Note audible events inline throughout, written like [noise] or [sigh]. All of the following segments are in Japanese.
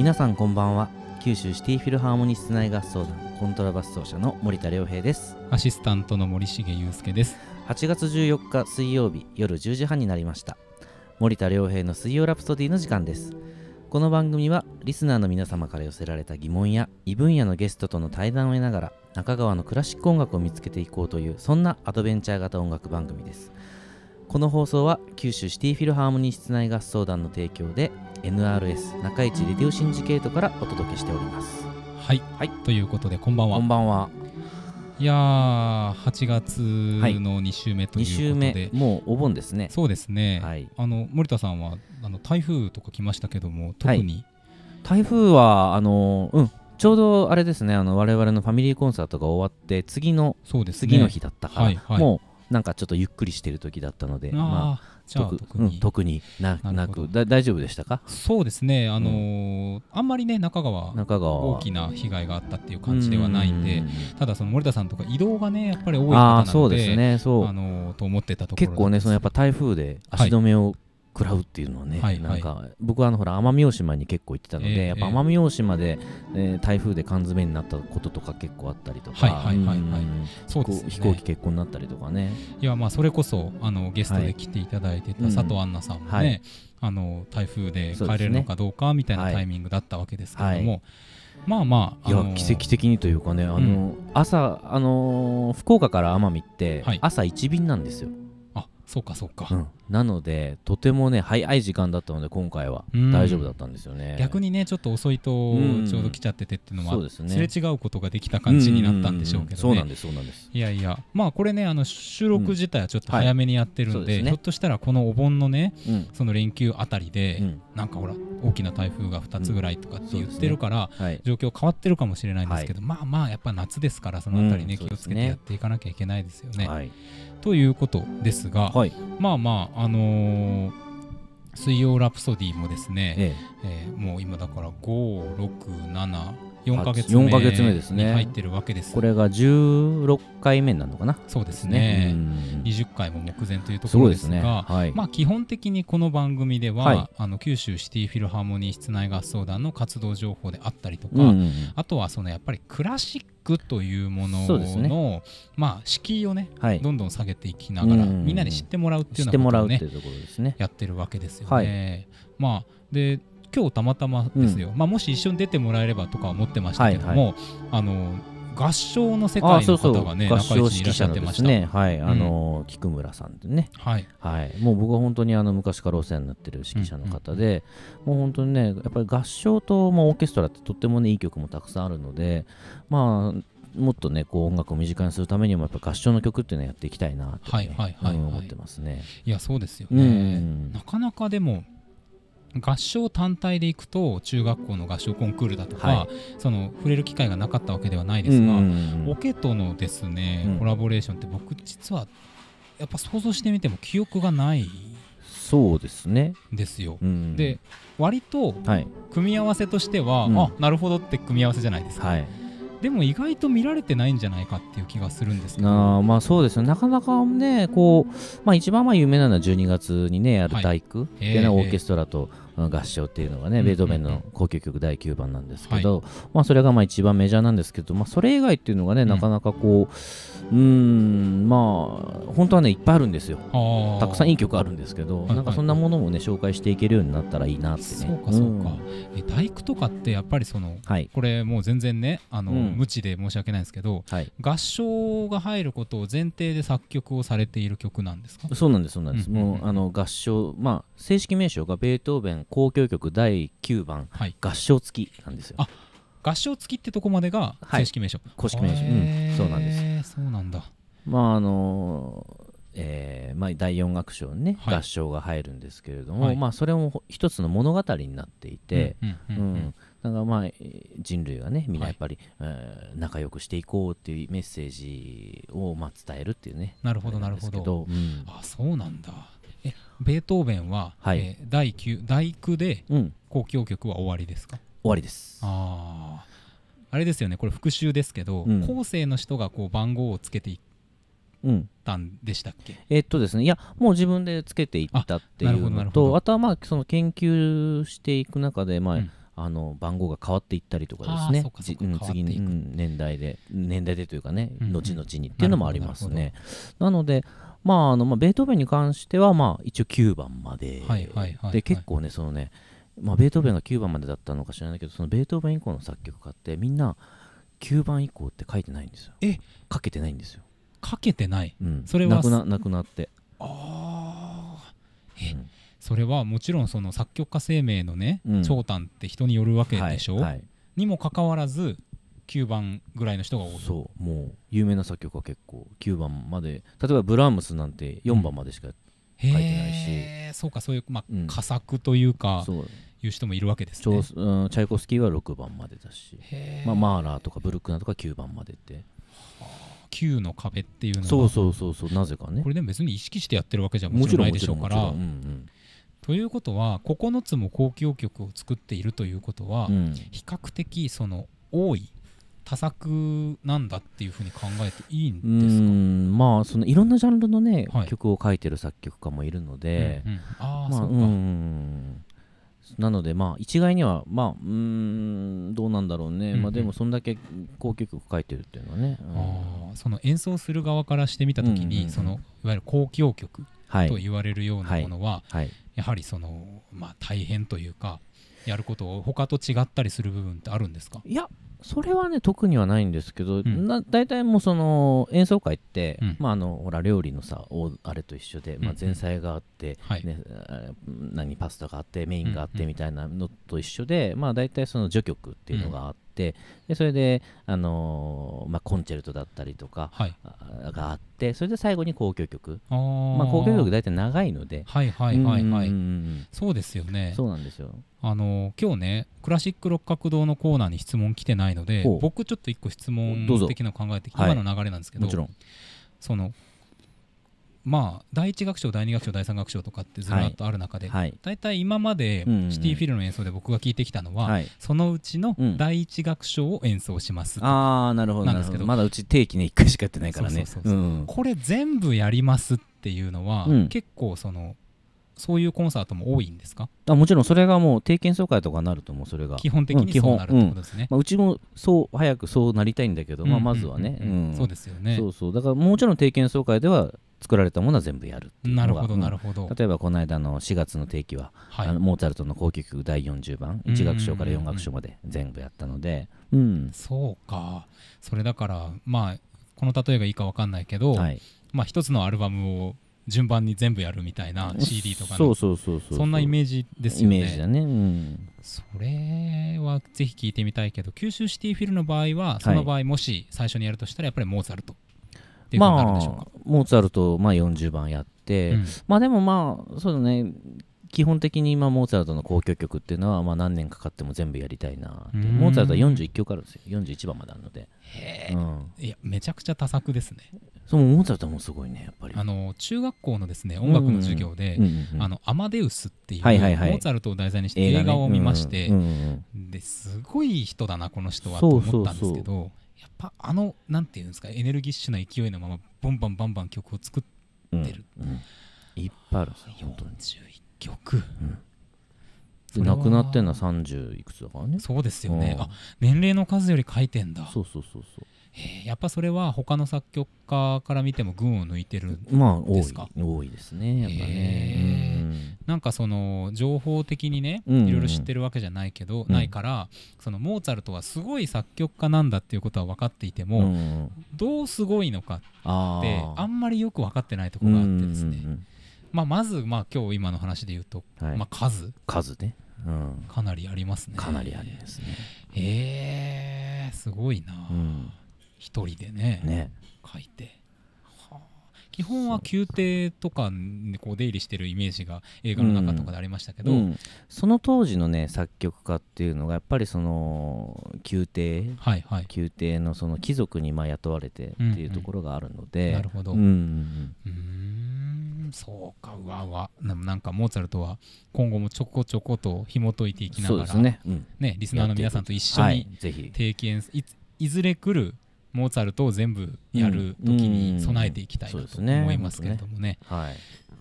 皆さんこんばんは九州シティフィルハーモニー室内合奏団コントラバス奏者の森田亮平ですアシスタントの森重裕介です8月14日水曜日夜10時半になりました森田亮平の水曜ラプソディの時間ですこの番組はリスナーの皆様から寄せられた疑問や異分野のゲストとの対談を得ながら中川のクラシック音楽を見つけていこうというそんなアドベンチャー型音楽番組ですこの放送は九州シティフィルハーモニー室内合奏団の提供で NRS 中市レディオシンジケートからお届けしておりますはい、はい、ということでこんばんはこんばんはいやー8月の2週目ということで、はい、もうお盆ですねそうですね、はい、あの森田さんはあの台風とか来ましたけども特に、はい、台風はあのうんちょうどあれですねあの我々のファミリーコンサートが終わって次の、ね、次の日だったから、はいはい、もうなんかちょっとゆっくりしてる時だったのでまあじゃあ特にうん、特にななく大丈夫でしたかそうですね、あのーうん、あんまりね中川中川大きな被害があったっていう感じではないんでただその森田さんとか移動がねやっぱり多い方なのでそうですねそう、あのー、と思ってたところ結構ねそのやっぱ台風で足止めを、はい食らうっていうのはね、はいはい、なんか僕はあのほら奄美大島に結構行ってたので、えー、やっぱ奄美大島で、えー、台風で缶詰になったこととか結構あったりとか、そうです、飛行機結婚になったりとかねいやまあそれこそあのゲストで来ていただいてた佐藤アンナさんもね、はいあの台風で帰れるのかどうかみたいなタイミングだったわけですけれども、はいはい、まあまあ、あのー、奇跡的にというかねあの、うん、朝、あのー、福岡から奄美って朝一便なんですよ。はい、あそうかそうか、うんなのでとてもね早い時間だったので今回は大丈夫だったんですよね、逆にねちょっと遅いとちょうど来ちゃっててっていうのは、うすれ違うことができた感じになったんでしょうけど、ね、そうなんですそうなんですいやいやまあこれねあの収録自体はちょっと早めにやってるんではいでね、ひょっとしたらこのお盆のね、うん、その連休あたりで、うん、なんかほら大きな台風が2つぐらいとかって言ってるから、ねはい、状況変わってるかもしれないんですけど、はい、まあまあやっぱ夏ですからそのあたりね、気をつけてやっていかなきゃいけないですよね。ということですが、まあまああのー「水曜ラプソディ」もですね、えええー、もう今だから5674か月目か月目ですね入ってるわけですこれが16回目なのかなそうですね20回も目前というところですが、ねはい、まあ、基本的にこの番組では、はい、あの九州シティフィルハーモニー室内合奏団の活動情報であったりとか、うんうん、あとはそのやっぱりクラシックくというものの、ね、まあ、敷居をね、はい、どんどん下げていきながらみんなに知ってもらうっていうのは、知ってもらうっていうやってるわけですよね。はい、まあ、で今日たまたまですよ、うん、まあ、もし一緒に出てもらえればとか思ってましたけども、はいはい、あの合唱の世界の方がね、合唱指揮者のですね、はい、あの、菊村さんでね、はい、はい、もう僕は本当にあの昔からお世話になってる指揮者の方で、もう本当にね、やっぱり合唱とまあオーケストラってとってもねいい曲もたくさんあるので、まあ。もっとねこう音楽を身近にするためにもやっぱ合唱の曲っていうのはやっていきたいなと、はいはいはい、思ってますね。いやそうですよね、うん、なかなかでも合唱単体でいくと中学校の合唱コンクールだとか、はい、その触れる機会がなかったわけではないですが、オケとのですね、コラボレーションって僕実はやっぱ想像してみても記憶がないそうですねですよ、うん、で割と組み合わせとしては、はい、あなるほどって組み合わせじゃないですか、はい、でも意外と見られてないんじゃないかっていう気がするんですけどあまあそうですねなかなかねこう、まあ、一番まあ有名なのは12月にねやる「体育」はい、で、ね、オーケストラと合唱っていうのがね、ベートーベンの交響曲第9番なんですけど、まあ、それがまあ一番メジャーなんですけど、まあ、それ以外っていうのがねなかなかこう、うんまあ本当はねいっぱいあるんですよたくさんいい曲あるんですけど、なんかそんなものもね紹介していけるようになったらいいなってねそうかそうか、うん、え大工とかってやっぱりその、はい、これもう全然ねあの、うん、無知で申し訳ないんですけど、はい、合唱が入ることを前提で作曲をされている曲なんですかそうなんですそうなんです、もうあの合唱まあ正式名称がベートーベン交響曲第9番、はい、合唱付きなんですよあ合唱付きってとこまでが正式名称、はい、公式名称、うん、そうなんですそうなんだまああのー、えー、まあ、第4楽章にね、はい、合唱が入るんですけれども、はい、まあ、それも一つの物語になっていて、うんだからまあ人類がねみんなやっぱり、はい、え仲良くしていこうっていうメッセージをまあ伝えるっていうねなるほどなるほど、うん、あそうなんだえベートーベンは、はい、えー、第9第9で交響曲は終わりですか、終わりですああれですよねこれ復習ですけど、うん、後世の人がこう番号をつけていったんでしたっけ、うん、えー、っとですねいやもう自分でつけていったっていうのとあとはまあその研究していく中でまあ、うんあの番号が変わっていったりとかですね、うん、次に、うん、年代で年代でというかね、うん、後々にっていうのもありますね。なので、まああのまあ、ベートーベンに関しては、まあ、一応9番まで、はいはいはいはい、で結構ねそのね、まあ、ベートーベンが9番までだったのか知らないけどそのベートーベン以降の作曲家ってみんな9番以降って書いてないんですよえかけてないんですよかけてない、うん、それはなくななくなってああえ、うん、それはもちろんその作曲家生命のね、うん、長短って人によるわけでしょ、はいはい、にもかかわらず9番ぐらいの人が多いそうもう有名な作曲家結構9番まで例えばブラームスなんて4番までしか書いてないしそうかそういう、まあ、佳作というか、うん、いう人もいるわけですね、うん、チャイコフスキーは6番までだし、まあ、マーラーとかブルックナーとか9番までって9の壁っていうのはそうそうそうそうなぜかねこれでも別に意識してやってるわけじゃもちろんないでしょうから、ということは9つも交響曲を作っているということは、比較的その多い多作なんだっていうふうに考えていいんですかまあそのいろんなジャンルのね、はい、曲を書いてる作曲家もいるので、うんうん、あ、まあ、そうかうんなのでまあ一概にはまあうんどうなんだろうね、うんうん、まあ、でもそんだけ交響曲書いてるっていうのはね、うん、その演奏する側からしてみた時に、うんうん、そのいわゆる交響曲と言われるようなものは、はいはい、やはりその、まあ、大変というかやることを他と違ったりする部分ってあるんですかいやそれはね特にはないんですけど、うん、な大体もうその演奏会って、うん、まあ、あのほら料理のさあれと一緒で、まあ、前菜があって、ね、何パスタがあってメインがあってみたいなのと一緒で、まあ、大体その序曲っていうのがあってでそれで、あのー、まあ、コンチェルトだったりとかがあって、はい、それで最後に交響曲まあ、交響曲大体長いのではいはいはいはい、うんうん、そうですよねそうなんですよあのー、今日ねクラシック六角堂のコーナーに質問来てないので僕ちょっと一個質問的なの考えて今の流れなんですけどはい、もちろんそのまあ、第一楽章第二楽章第三楽章とかってずらっとある中で、はい、たい今までシティフィルの演奏で僕が聞いてきたのは、はい、そのうちの第一楽章を演奏します、うん、ああなるほどなるほどまだうち定期ね一回しかやってないからねこれ全部やりますっていうのは、うん、結構そのそういうコンサートも多いんですかあもちろんそれがもう定期演奏会とかになるともうそれが基本的にそうなるってことですね、うん、まあ、うちもそう早くそうなりたいんだけど、まあ、まずはね、そうですよねそうそうだからもちろん定期演奏会では作られたものは全部やるなるほどなるほど、例えばこの間の4月の定期は、はい、あのモーツァルトの交響曲第40番1楽章から4楽章まで全部やったので、うん、うん、そうかそれだからまあこの例えがいいか分かんないけど、はい、まあ一つのアルバムを順番に全部やるみたいな CD とかそうそうそうそうそんなイメージですよねイメージだね、うん、それはぜひ聞いてみたいけど九州シティフィルの場合はその場合もし最初にやるとしたらやっぱりモーツァルトっていうるんでしょうか、まあ、モーツァルト、まあ、40番やって、うん、まあでもまあそうだね基本的に今モーツァルトの交響曲っていうのはまあ何年かかっても全部やりたいなモーツァルトは41曲あるんですよ41番まであるのでへえ、うん、いやめちゃくちゃ多作ですねそのモーツァルトもすごいねやっぱりあの中学校のですね音楽の授業で「アマデウス」っていう、はいはい、モーツァルトを題材にして映画を見まして、ねうんうん、ですごい人だなこの人はと思ったんですけどぱあのなんていうんですかエネルギッシュな勢いのままボンバンバンバン曲を作ってる、うんうんいっぱいあるんですよ41曲、うん、亡くなってんのは30いくつだからねそうですよね、うん、あ年齢の数より書いてんだそうそうそうそうえー、やっぱそれは他の作曲家から見ても群を抜いてるんですか、まあ、多いですねやっぱね、えーなんかその情報的にねいろいろ知ってるわけじゃないけど、うん、ないからそのモーツァルトはすごい作曲家なんだっていうことは分かっていても、うん、どうすごいのかってあんまりよく分かってないところがあってですね、まあ、まず、まあ、今日今の話で言うと、はい、まあ、数数ね、うん、かなりありますねかなりありますねえー、すごいな、うん一人でねね書いて。基本は宮廷とかにこう出入りしてるイメージが映画の中とかでありましたけど、うんうん、その当時のね作曲家っていうのがやっぱりその宮廷、はいはい、宮廷のその貴族にまあ雇われてっていうところがあるので、うんうん、なるほど、うん、うんそうかうわうわなんかモーツァルトは今後もちょこちょこと紐解いていきながらね、ね、リスナーの皆さんと一緒に、ぜひいずれ来るモーツァルトを全部やる時に備えていきたいと思いますけれどもね。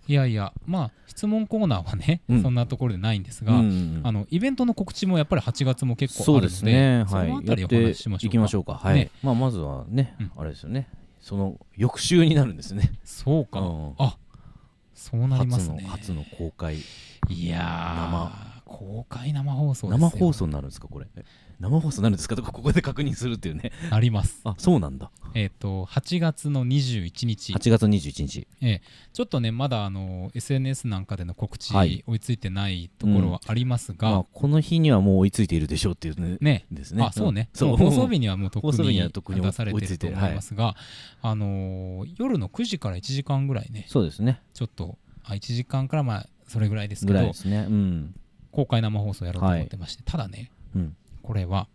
いやいや、まあ、質問コーナーはね、うん、そんなところでないんですが、うんうん、あのイベントの告知もやっぱり8月も結構あるので、そね、はい、そのあたりお話ししましょうか。いきましょうか、はい、ね、まあ、まずはね、うん、あれですよね、その翌週になるんですね。そうか、うん、あそうなりますね初の公開いや生公開生放送、ね、生放送になるんですかこれ生放送なるんですかとかここで確認するっていうねありますあそうなんだえっ、と8月の21日8月21日ええちょっとねまだあの SNS なんかでの告知、追いついてないところはありますが、うんまあ、この日にはもう追いついているでしょうっていうねねですねあそうねそう放送日にはもう特に出されてると思いますが、はい、あのー、夜の9時から1時間ぐらいねそうですねちょっとあ1時間からまあそれぐらいですけど、ですねうん、公開生放送やろうと思ってまして、はい、ただね、うん、これは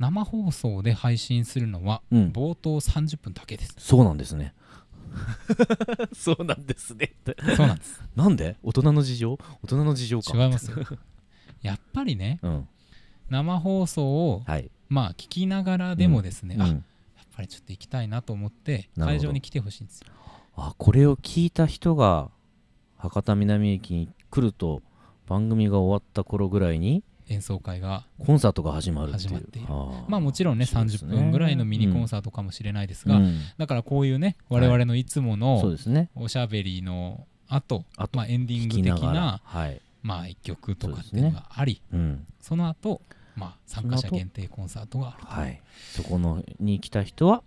生放送で配信するのは冒頭30分だけです、うん、そうなんですね [laughs] そうなんですねそうなんですなんで大人の事情大人の事情か違いますやっぱりね、うん、生放送を、はい、まあ聞きながらでもですね、うん、あやっぱりちょっと行きたいなと思って会場に来てほしいんですよあこれを聞いた人が博多南駅に来ると番組が終わった頃ぐらいに演奏会がコンサートが始まる始まっているまあもちろんね30分ぐらいのミニコンサートかもしれないですが、だからこういうね我々のいつものおしゃべりのあと、まあ、エンディング的なまあ、1曲とかっていうのがありそ,、の後まあ、参加者限定コンサートがあるはい、そこのに来た人は、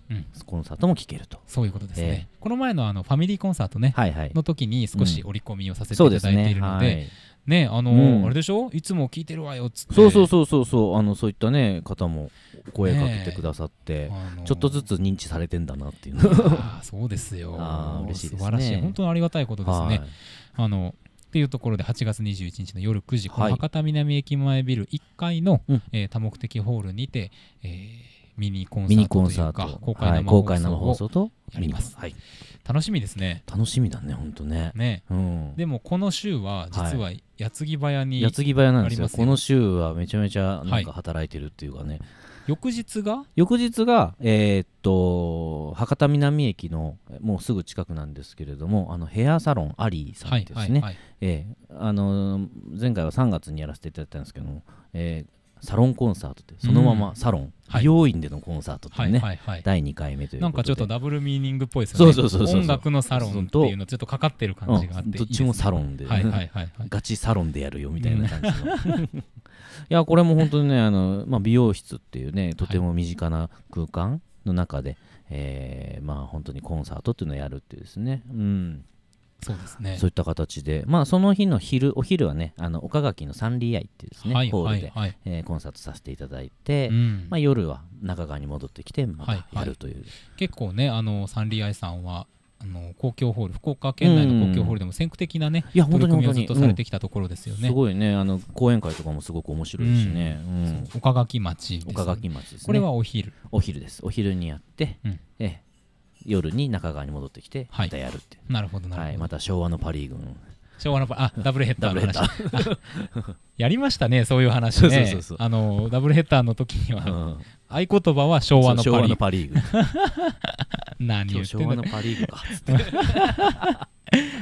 コンサートも聴けるとそういうことですね、この前のあのファミリーコンサートね、の時に少し折り込みをさせていただいているので、ねあのうん、あれでしょいつも聞いてるわよっつってそうそうそうそうそうあのそういったね方も声かけてくださって、ねあのー、ちょっとずつ認知されてんだなっていうあそうですよ [laughs] あ嬉しいです、ね、素晴らしい本当にありがたいことですね、はい、あのっていうところで8月21日の夜9時、はい、博多南駅前ビル1階の、うん、えー、多目的ホールにて、えーミニコンサートというか公開生放送とやります、はい、楽しみですね楽しみだね本当ねね、うん、でもこの週は実は矢継ぎ早に、矢継ぎ早なんですよこの週はめちゃめちゃなんか働いてるっていうかね、翌日が翌日が、えー、っと博多南駅のもうすぐ近くなんですけれどもあのヘアサロンアリーさんですね、はいはいはい、えー、あの前回は3月にやらせていただいたんですけども、えーサロンコンサートってそのままサロン、美容院でのコンサートってね、第2回目というなんかちょっとダブルミーニングっぽいですよねそうそうそう音楽のサロンっていうのちょっとかかってる感じがあって、どっちもサロンで、ガチサロンでやるよみたいな感じの、いやこれも本当にねあの、まあ、美容室っていうねとても身近な空間の中で、えまあ本当にコンサートっていうのをやるっていうですねうんそうですねそういった形で、まあ、その日の昼お昼はねあの岡垣のサンリーアイっていうですね、はい、ホールで、はい、えー、コンサートさせていただいて、うん、まあ、夜は中川に戻ってきてまたやるという、はいはい、結構ねあのサンリーアイさんはあの公共ホール福岡県内の公共ホールでも先駆的なね、うん、いや本当に本当にずっとされてきたところですよね、うん、すごいねあの講演会とかもすごく面白いですね、うん岡垣町、ね、岡垣町です、ね、これはお昼お昼ですお昼にやって、ええ夜に中川に戻ってきてまたやるって、はい、なるほどなるほど、はい、また昭和のパ・リーグ昭和のあダブルヘッダーの話 [laughs] やりましたねそういう話ねあのダブルヘッダーの時には、うん、合言葉は昭和のパ・リーグ [laughs] 何言ってんだ、ね、パ・リーグか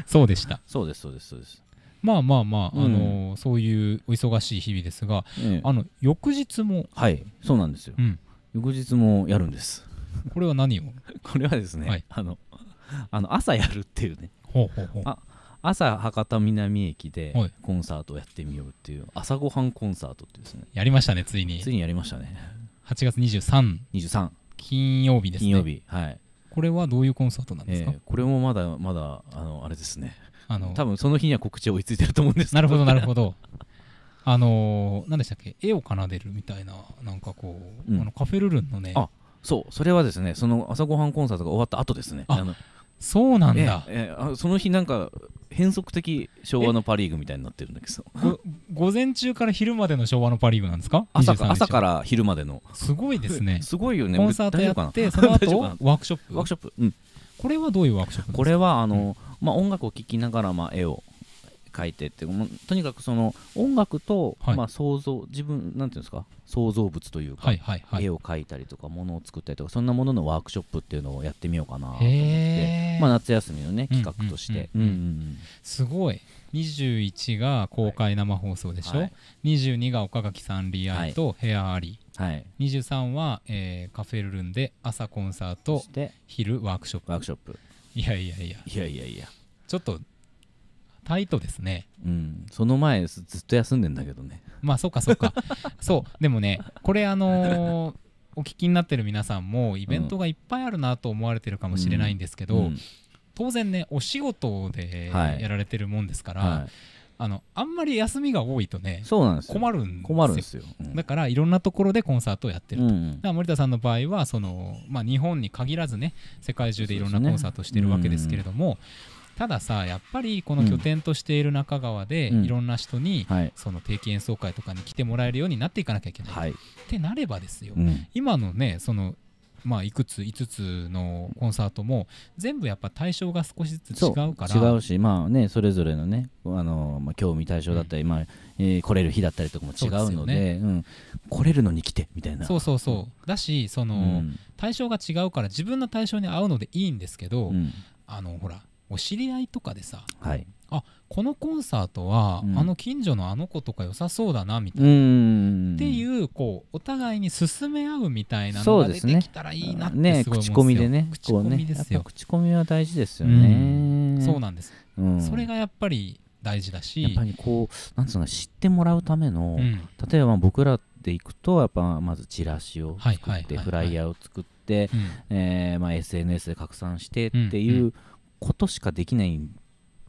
そうでしたそうですそうですそうですまあまあまあ、うん、あのそういうお忙しい日々ですが、あの翌日もはいそうなんですよ、うん、翌日もやるんです [laughs] これは何をこれはですね、はい、あのあの朝やるっていうねほうほうほう朝博多南駅でコンサートをやってみようっていう朝ごはんコンサートってですねやりましたねついについにやりましたね8月2323 23金曜日ですね金曜日はいこれはどういうコンサートなんですか、えー、これもまだまだあのあれですねあの多分その日には告知は追いついてると思うんですなるほどなるほどあのー、何でしたっけ絵を奏でるみたいななんかこう、うん、あのカフェルルンのねあそうそれはですねその朝ごはんコンサートが終わった後ですねあのそうなんだ、ええその日なんか変則的昭和のパ・リーグみたいになってるんだけど午前中から昼までの昭和のパ・リーグなんですか朝から昼までのすごいですねすごいよねコンサートやってその後ワークショップワークショップ、うん、これはどういうワークショップこれはあの、まあ、音楽を聴きながら、まあ、絵を書いてってうとにかくその音楽と、はい、まあ、想像自分なんていうんですか創造物というか、絵を描いたりとかものを作ったりとかそんなもののワークショップっていうのをやってみようかなと思って、まあ、夏休みのね企画として、すごい21が公開生放送でしょ、はい、22が岡垣さんリアイとヘアアリ、はい、23は、えー、カフェルルンで朝コンサート昼ワークショップワークショップいやいやいやいやいやいやちょっとタイトですね、うん、その前ずっと休んでんだけどねまあそっかそっか [laughs] そうでもねこれあのー、お聞きになってる皆さんもイベントがいっぱいあるなと思われてるかもしれないんですけど、うんうん、当然ねお仕事でやられてるもんですから、はいはいあのあんまり休みが多いとね困るんですよ困るんですよ、うん、だからいろんなところでコンサートをやってると、うん、だから森田さんの場合はその、まあ、日本に限らずね世界中でいろんなコンサートをしてるわけですけれども、ねたださやっぱりこの拠点としている中川で、いろんな人に、その定期演奏会とかに来てもらえるようになっていかなきゃいけない、はい、ってなればですよ、今のねそのまあ、いくつ5つのコンサートも全部やっぱ対象が少しずつ違うから違うし、まあね、それぞれのねあの、まあ、興味対象だったり、うん、まあえー、来れる日だったりとかも違うので、ねうん、来れるのに来てみたいなそうそうそうだしその、うん、対象が違うから自分の対象に合うのでいいんですけど、あのほらお知り合いとかでさ、はい、あこのコンサートは、うん、あの近所のあの子とか良さそうだなみたいなっていうこうお互いに勧め合うみたいなのが出てきたらいいなってすごい思うんですよ、ね口コミでね口コミですよ、ね、口コミは大事ですよね、そうなんです、うん、それがやっぱり大事だしやっぱりこうなんつうの知ってもらうための、うん、例えば僕らでいくとやっぱまずチラシを作ってフライヤーを作って、うえまあ、SNS で拡散してっていう、うんうんことしかできない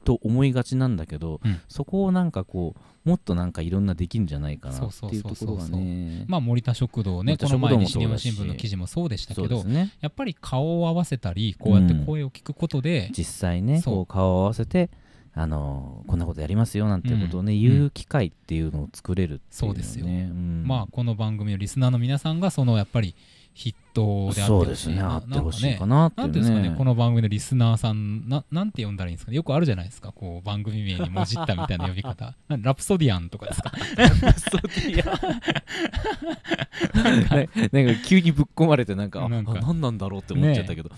と思いがちなんだけど、うん、そこをなんかこうもっとなんかいろんなできるんじゃないかなっていうところがねまあ森田食堂ねこの前に新聞の記事もそうでしたけど、ね、やっぱり顔を合わせたりこうやって声を聞くことで、うん、実際ねこう顔を合わせてあのこんなことやりますよなんてことをね、うん、言う機会っていうのを作れるっていう、ね、そうですよ、まあこの番組のリスナーの皆さんがそのやっぱり筆頭であってほしいな、ね、なんかねなんていうんですかねこの番組のリスナーさんななんて呼んだらいいんですかねよくあるじゃないですかこう番組名にもじったみたいな呼び方 [laughs] ラプソディアンとかですかラプソディアン [laughs] なんか急にぶっ込まれてなんかなんか何なんだろうって思っちゃったけど、ね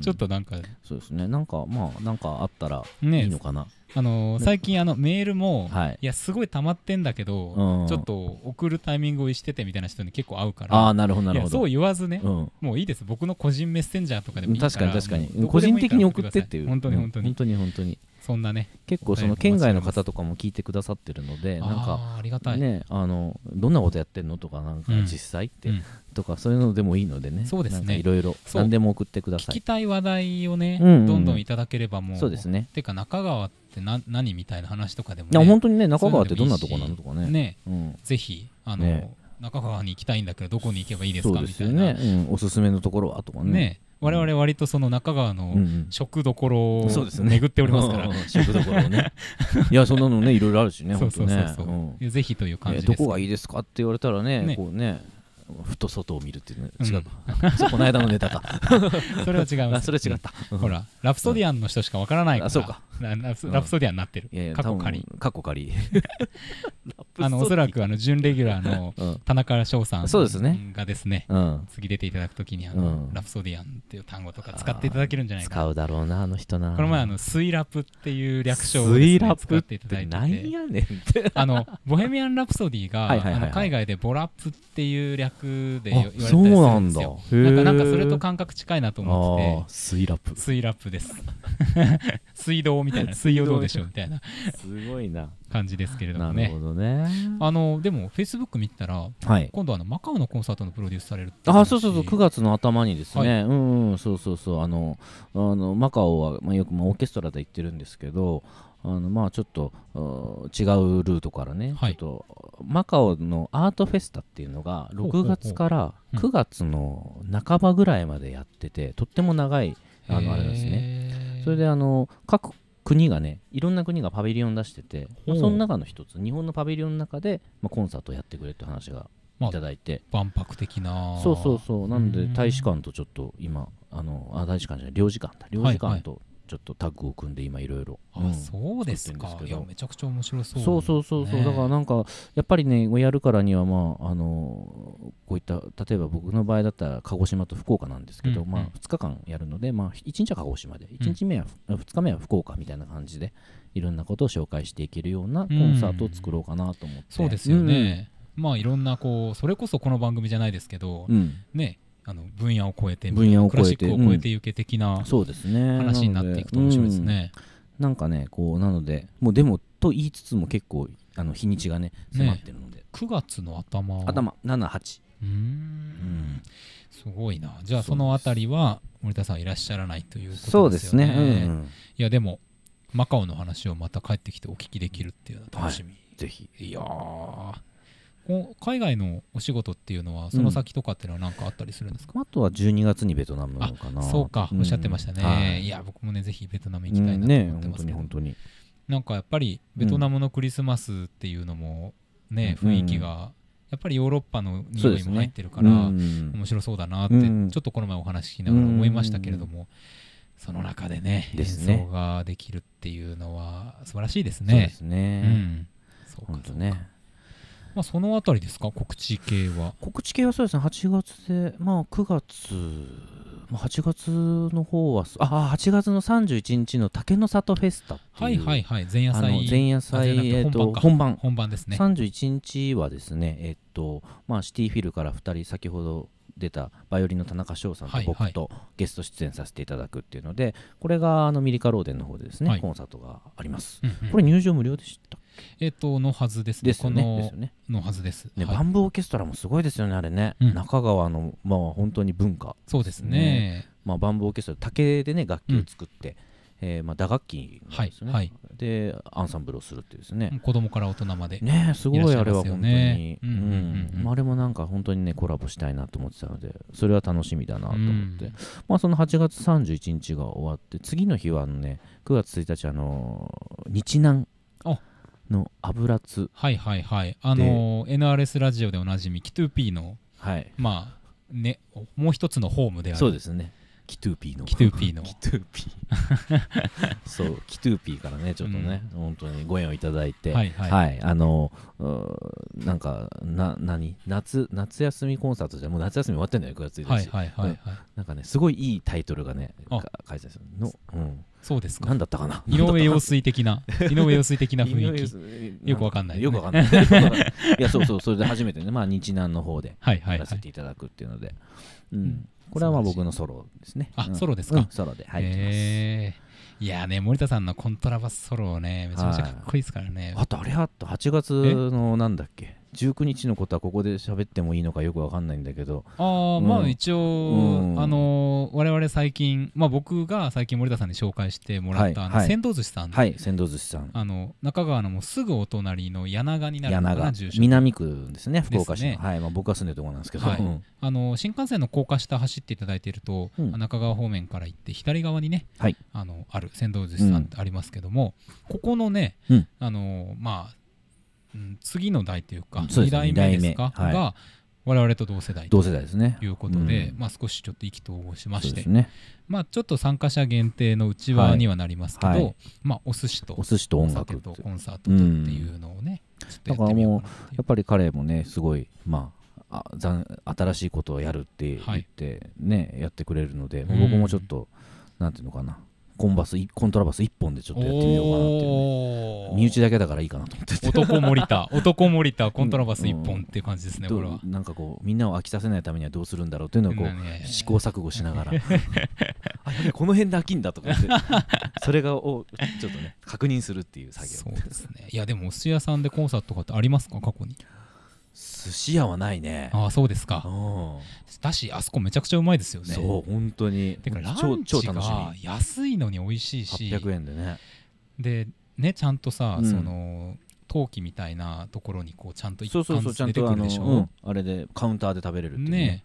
ちょっとなんかそうですねなんかまあなんかあったらいいのかな、あのー、最近あのメールも、はい、いやすごい溜まってんだけど、うん、ちょっと送るタイミングを逸しててみたいな人に結構会うからあなるほどなるほどそう言わずね、うん、もういいです僕の個人メッセンジャーとかでもいいから確かに確かに個人的に送ってっていう本当に本当に、うん、本当に本当にそんなね結構その県外の方とかも聞いてくださってるのでなんかありがたいねあのどんなことやってんのとかなんか実際って、うん、とかそういうのでもいいのでねそうですねいろいろ何でも送ってください聞きたい話題をね、うんうん、どんどんいただければもうそうですねてか中川ってな何みたいな話とかでも、ね、本当にね中川ってどんなとこなのとかねね、うん、ぜひあの、ね中川に行きたいんだけどどこに行けばいいですかみたいな、ねうん、おすすめのところはとかねね我々割とその中川の食どころを巡っておりますから、うんうんね、食どころねいやそんなのねいろいろあるしね [laughs] そうそうそうそう、うん、ぜひという感じでどこがいいですかって言われたらね、ね、こうねふと外を見るっていうの違う、うん、[laughs] この間のネタか [laughs] それは違う [laughs] それ違った、うん、ほらラプソディアンの人しかわからないから、そうかラプソディアンになってる、いやいや過去仮過去仮あのおそらくあの準レギュラーの田中翔さんそうですねがですね、うん、次出ていただくときにあの、ラプソディアンっていう単語とか使っていただけるんじゃないか使うだろうなあの人なこの前あのスイラプっていう略称を、ね、スイラプっていただいててやねんってあのボヘミアン・ラプソディが、海外でボラップっていう略曲で言われたりするんですよなんかなんかそれと感覚近いなと思ってて水ラップ水ラップです [laughs] 水道みたいな水曜どうでしょうみたいなすごいな感じですけれどもねなるほどねあのでもフェイスブック見たら、はい、今度あのマカオのコンサートのプロデュースされるあそうそうそう9月の頭にですね、はい、うん、うん、そうそうそうあのあのマカオは、まあ、よく、まあ、オーケストラで行ってるんですけどあのまあちょっと違うルートからね、はい、ちょっとマカオのアートフェスタっていうのが6月から9月の半ばぐらいまでやってて、とっても長いあのあれですねそれであの各国がねいろんな国がパビリオン出してて、まあ、その中の一つ日本のパビリオンの中で、まあ、コンサートやってくれって話がいただいて、まあ、万博的なそうそうそうなんで大使館とちょっと今あのあ大使館じゃない領事館だ領事館とちょっとタッグを組んで今いろいろそうですかいやめちゃくちゃ面白そう、そうそうそうそうだからなんかやっぱりねやるからにはまああのこういった例えば僕の場合だったら鹿児島と福岡なんですけど、うん、まあ2日間やるのでまあ1日は鹿児島で1日目は、うん、2日目は福岡みたいな感じでいろんなことを紹介していけるようなコンサートを作ろうかなと思って、うん、そうですよね、うんまあいろんなこうそれこそこの番組じゃないですけど、うん、ねあの分野を超えて分野を超えてクラシックを超えてゆけ的な、そうですね話になっていくと面白いですね。なんかねこうなのでもうでもと言いつつも結構あの日にちがね迫ってるので、ね、9月の頭頭78うんうんすごいなじゃあその辺りは森田さんいらっしゃらないということですねそうですね、うんうん、いやでもマカオの話をまた帰ってきてお聞きできるっていうのは楽しみ、はい、ぜひいや海外のお仕事っていうのはその先とかっていうのは何かあったりするんですか、うん、あとは12月にベトナムかなそうか、うん、おっしゃってましたね、はい、いや僕もねぜひベトナム行きたいなと思ってます、ねうんね、本当になんかやっぱりベトナムのクリスマスっていうのもね、雰囲気がやっぱりヨーロッパの匂いも入ってるから、面白そうだなってちょっとこの前お話聞きながら思いましたけれども、その中でね演奏ができるっていうのは素晴らしいですね。そうですね。うん、そうかそうかね。まあ、そのあたりですか、告知系は。告知系はそうですね、8月で、まあ、9月、まあ、8月の方は、ああ、8月の31日の竹の里フェスタはいはいはい、前夜祭。前夜祭、えっと、本番。本番ですね。31日はですね、えっと、まあ、シティフィルから2人、先ほど出たバイオリンの田中翔さんと僕とゲスト出演させていただくっていうので、はいはい、これがあのミリカローデンの方でですね、はい、コンサートがあります、うんうん、これ入場無料でしたえっ、とのはずですね。ですよね。のはずです。ね、バンブーオーケストラもすごいですよねあれね。中川のまあ本当に文化、そうですね。まあバンブーオーケストラ竹でね楽器を作って。えー、まあ打楽器ですね、はいはい、でアンサンブルをするっていうですね子供から大人までねすごいあれは本当にあれもなんか本当にねコラボしたいなと思ってたのでそれは楽しみだなと思って、うん、まあその8月31日が終わって次の日はあのね9月1日あの日南あの油つはいはいはいあの NRS ラジオでおなじみキトゥーピーの、はい、まあねもう一つのホームであるそうですねキトゥーピーのキトゥーピーの [laughs] キトゥーピー [laughs] そうキトゥーピーからねちょっとね、うん、本当にご縁をいただいてはい、はいはい、あのなんかな何夏夏休みコンサートじゃもう夏休み終わってんだよ9月1日はいはいはい、はいうん、なんかねすごいいいタイトルがね書いてあるんですよの、うんそうですか。何だったかな。井上陽水的な、井上陽水的な雰囲気。よくわかんない、よくわかんない。[laughs] いや、そうそう、それで初めてね、まあ、日南の方でやらせていただくっていうので、うん、これはまあ僕のソロですね。あ、ソロですか。ソロで入ってます。えーいやね森田さんのコントラバスソロねめちゃめちゃかっこいいですからね、あとあれあった8月のなんだっけ19日のことはここで喋ってもいいのかよくわかんないんだけどあ、あ、うん、まあ一応、うん、あのー、我々最近、まあ、僕が最近森田さんに紹介してもらった、あの、はい、仙道寿司さんはい仙道寿司さんあの中川のもうすぐお隣の柳川になるのな住所南区ですね福岡市、ね、はいまあ、僕が住んでるところなんですけど、はいうん、あの新幹線の高架下走っていただいていると、中川方面から行って左側にね、はい、あのある仙道寿司さんってありますけども、ここのね、あのー、まあうん、次の代というか、う2代目ですか、はい、が我々と同世代同世代ですねということで、うん、まあ、少しちょっと意気投合しまして、ね、まあ、ちょっと参加者限定のうちわにはなりますけど、はいはい、まあ、お寿司とお寿司と音楽とコンサートとっていうのをね、だからもうやっぱり彼もねすごいまああ新しいことをやるって言ってね、ね、はい、やってくれるので、僕もちょっと、うん、なんていうのかなコンバスコントラバス1本でちょっとやってみようかなっていう、ね、身内だけだからいいかなと思って男森田 [laughs] 男森田コントラバス1本っていう感じですね、うん、これはなんかこうみんなを飽きさせないためにはどうするんだろうっていうのをこう、ね、試行錯誤しながら [laughs] あこの辺で飽きんだとかってそれがをちょっとね確認するっていう作業そうですねいやでもお寿司屋さんでコンサートとかってありますか過去に寿司屋はないねああそうですか、だしあそこめちゃくちゃうまいですよねそう本当にてかランチが安いのに美味しいし800円でねでねちゃんとさ、うん、その陶器みたいなところにこうちゃんと一貫出てくるでしょうそうそうあうあれでカウンターで食べれるっていうねね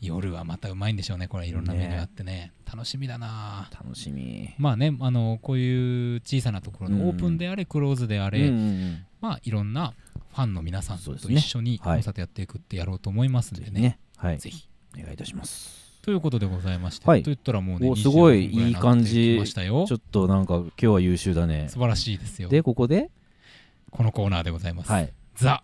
夜はまたうまいんでしょうねこれいろんなメニューあってね、ね、楽しみだな楽しみまあねあのこういう小さなところのオープンであれクローズであれ、うんうん、まあいろんなファンの皆さんと一緒にコンサートやっていくってやろうと思いますんでね、ねはい、ぜひお願いいたしますということでございまして、はい、と言ったらもうねすごいいい感じちょっとなんか今日は優秀だね素晴らしいですよでここでこのコーナーでございます、はい、ザ・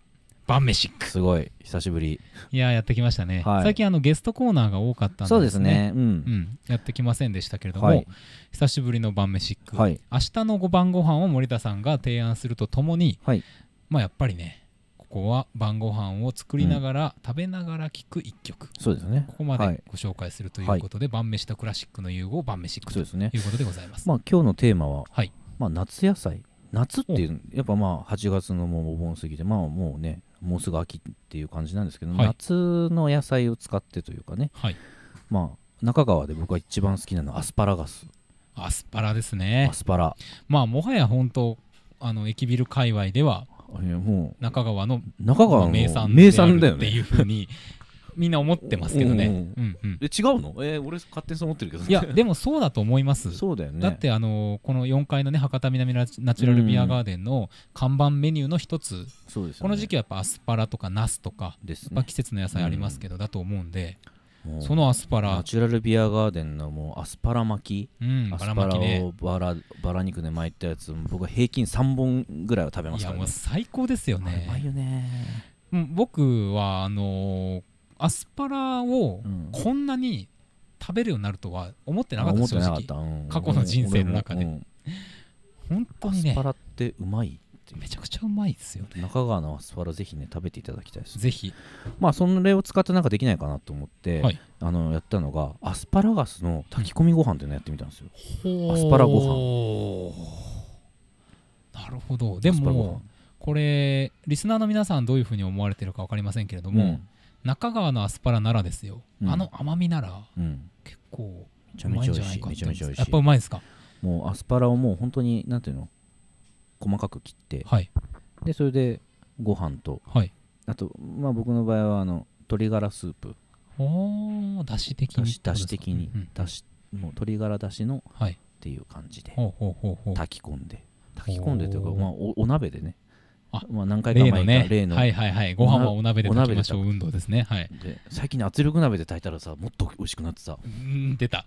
晩飯すごい久しぶりいややってきましたね、はい、最近あのゲストコーナーが多かったんで、ね、そうですね、うん、うん、やってきませんでしたけれども、はい、久しぶりの晩飯ッはい、明日のご晩ご飯を森田さんが提案するとともに、はい、まあやっぱりねここは晩ご飯を作りながら、うん、食べながら聴く一曲そうですねここまでご紹介するということで、晩飯とクラシックの融合晩飯ックということでございます、まあ今日のテーマは、はいまあ、夏野菜夏っていうやっぱまあ8月のもうお盆過ぎてまあもうねもうすぐ秋っていう感じなんですけど、はい、夏の野菜を使ってというかね、はい、まあ中川で僕が一番好きなのはアスパラガスアスパラですねアスパラまあもはや本当あの駅ビル界隈ではもう中川の中川の名産だよねっていうふうにみんな思ってますけどね、うんうんうん、え違うのえー、俺勝手にそう思ってるけど、ね、いやでもそうだと思います [laughs] そうだよねだってあのこの4階のね博多南ナチュラルビアガーデンの看板メニューの一つ、うんね、この時期はやっぱアスパラとかナスとか、です、っ季節の野菜ありますけど、だと思うんでそのアスパラナチュラルビアガーデンのもうアスパラ巻き、うん、アスパラをバラ,、バラ肉で巻いたやつ僕は平均3本ぐらいは食べますから、ね、いやもう最高ですよねうまいよね僕はあのー、アスパラをこんなに食べるようになるとは思ってなかった正直、過去の人生の中で、本当にねアスパラってうまいめちゃくちゃうまいですよね中川のアスパラぜひね食べていただきたいですぜひまあその例を使ってなんかできないかなと思って、はい、あのやったのがアスパラガスの炊き込みご飯っていうのやってみたんですよ、うん、アスパラご飯なるほどでもこれリスナーの皆さんどういうふうに思われてるか分かりませんけれども、うん中川のアスパラならですよ、うん、あの甘みなら、うん、結構うまいんじゃないかめちゃめちゃおいしいやっぱうまいですかもうアスパラをもう本当になんていうの細かく切って、はい、でそれでご飯と、はい、あと、まあ、僕の場合はあの鶏ガラスープおだし的にだし的に、だしもう鶏ガラだしの、はい、っていう感じで、ほうほうほうほう炊き込んで炊き込んでというか、まあ、おお鍋でねあまあ、何回か前例のね例のはいはいはいご飯はお鍋でお炊鍋きでましょう運動ですねはいで最近圧力鍋で炊いたらさもっと美味しくなってさうん出た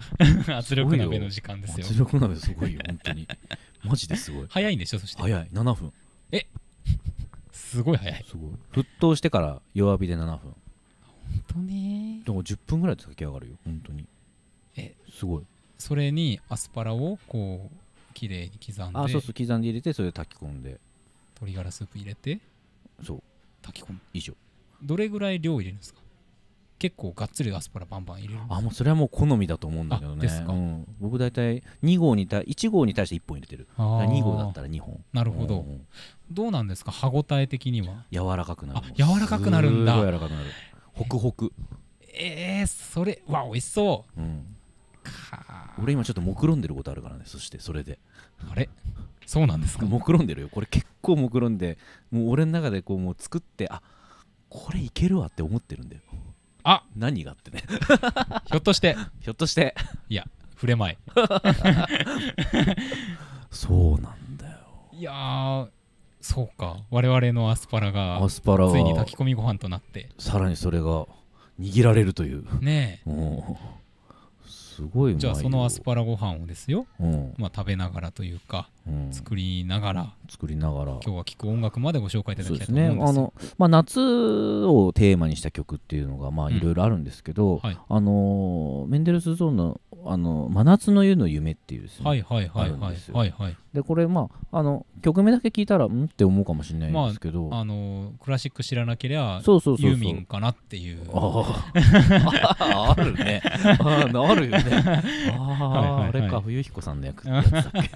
[laughs] 圧力鍋の時間ですよ圧力鍋すごいよ本当に [laughs] マジですごい早いんでしょそして早い7分えすごい早いすごい沸騰してから弱火で7分本当にでも10分ぐらいで炊き上がるよ本当にえすごいそれにアスパラをこう綺麗に刻んであそうそう刻んで入れてそれで炊き込んで鶏ガラスープ入れてそう炊き込む以上どれぐらい量入れるんですか結構がっつりアスパラバンバン入れるあもうそれはもう好みだと思うんだけどねですか、うん、僕大体2号にた1号に対して1本入れてる2号だったら2本なるほど、うん、どうなんですか歯ごたえ的には柔らかくなる柔らかくなるんだ柔らかくなるホクホクええー、それわ美味しそう、うん、俺今ちょっと目論んでることあるからねそしてそれであれそうなんですか目論んでるよこれ結構目論んでもう俺の中でこうもう作ってあこれいけるわって思ってるんだよあ何がってね [laughs] ひょっとして [laughs] ひょっとしていや触れまい [laughs] そうなんだよいやそうか我々のアスパラがアスパラついに炊き込みご飯となってさらにそれが握られるというねえすごいじゃあそのアスパラご飯をですよ、まあ、食べながらというか作りながら、うん、作りながら今日は聴く音楽までご紹介いただきたいと思うです、ね、あのまあ、夏をテーマにした曲っていうのがいろいろあるんですけど、うんはい、あのメンデルスゾーンのあの「真夏の湯の夢」っていうですねはいはいはいはいはいでこれまああの曲名だけ聞いたらうんって思うかもしれないんですけど、まあ、あのクラシック知らなけりゃそうそうそうユーミンかなっていうあ [laughs] あるねああるよね [laughs] あ、あ、はいはい、あれか冬彦さんの役ってやつだっけ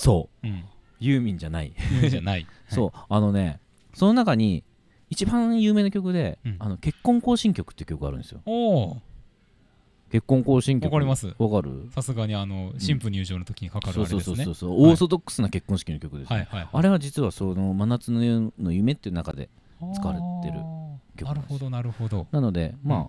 そう、うん、ユーミンじゃないユーミンじゃない [laughs] そうあのねその中に一番有名な曲で、うん、あの結婚行進曲っていう曲があるんですよ結婚行進曲わかりますわかるさすがにあの新婦入場の時にかかるれですねそうそうそうそう、はい、オーソドックスな結婚式の曲です、はいはいはい、あれは実はその「真夏の夢」っていう中で使われてる曲なるほどなるほどなのでまあ、うん、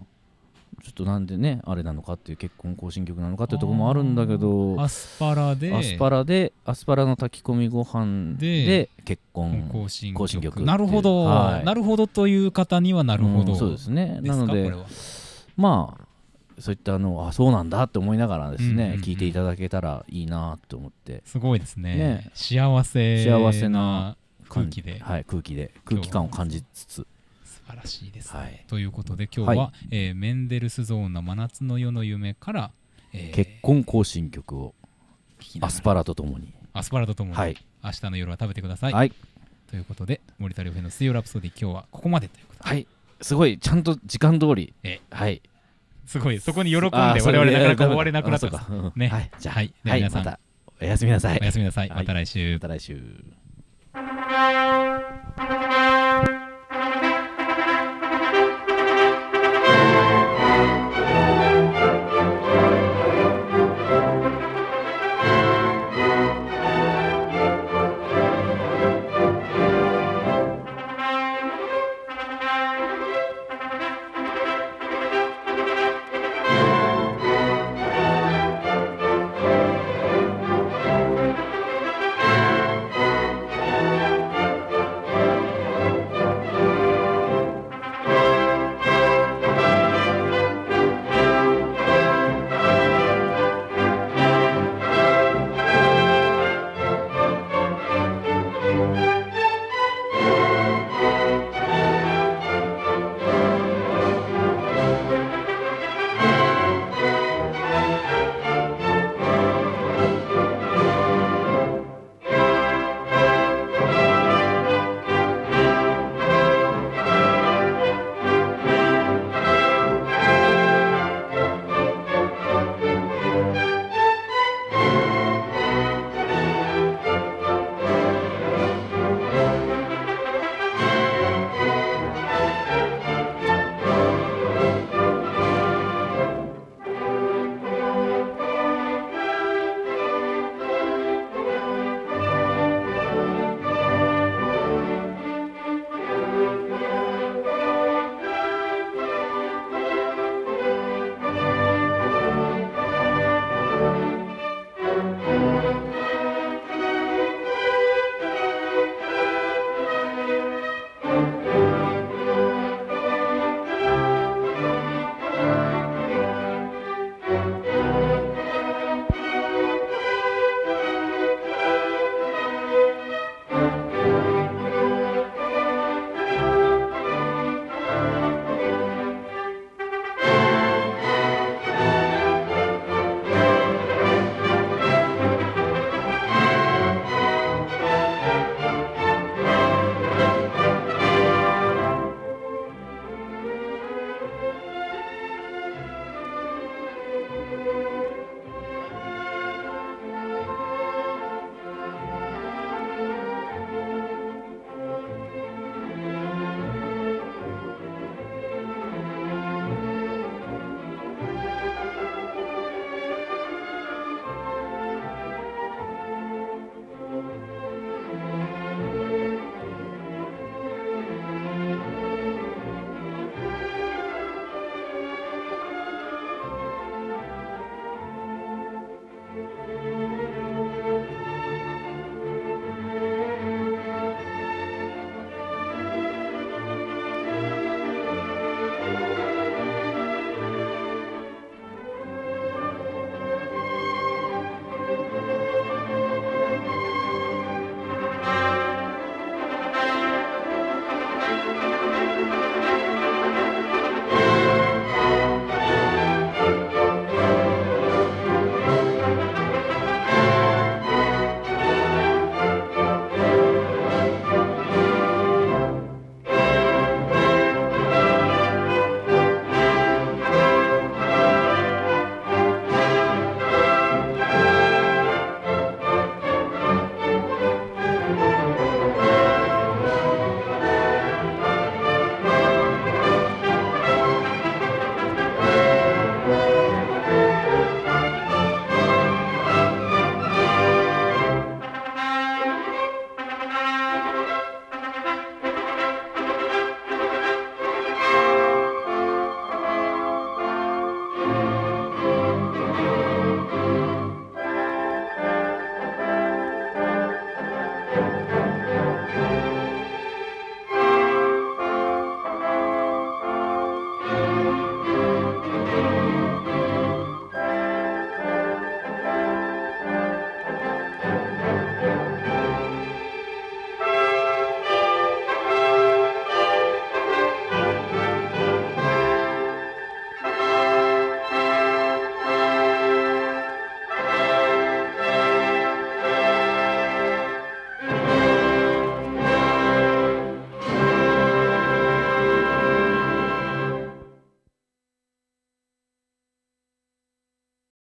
ちょっとなんでねあれなのかっていう結婚行進曲なのかっていうところもあるんだけどアスパラでアスパラでアスパラの炊き込みご飯で結婚行進曲なるほど、はい、なるほどという方にはなるほど、うん、そうですねなのでまあそういったあのあそうなんだって思いながらですね、うんうんうん、聞いていただけたらいいなと思ってすごいですね、ね、幸せ幸せな空気で、はい、空気で空気感を感じつつ嵐です、ね、はい、ということで今日は、はい、えー、メンデルスゾーンの「真夏の夜の夢」から、えー、結婚行進曲をアスパラとともにアスパラとともに、はい、明日の夜は食べてください、はい、ということで森田亮平の「水曜ラプソディ」今日はここまでということで、はい、すごいちゃんと時間通り、えー、はいすごいそこに喜んで我々なかなか終われなくなったか、うね、はい、じゃあ、はい、では皆さん、ま、おやすみなさいおやすみなさい、また来週また来週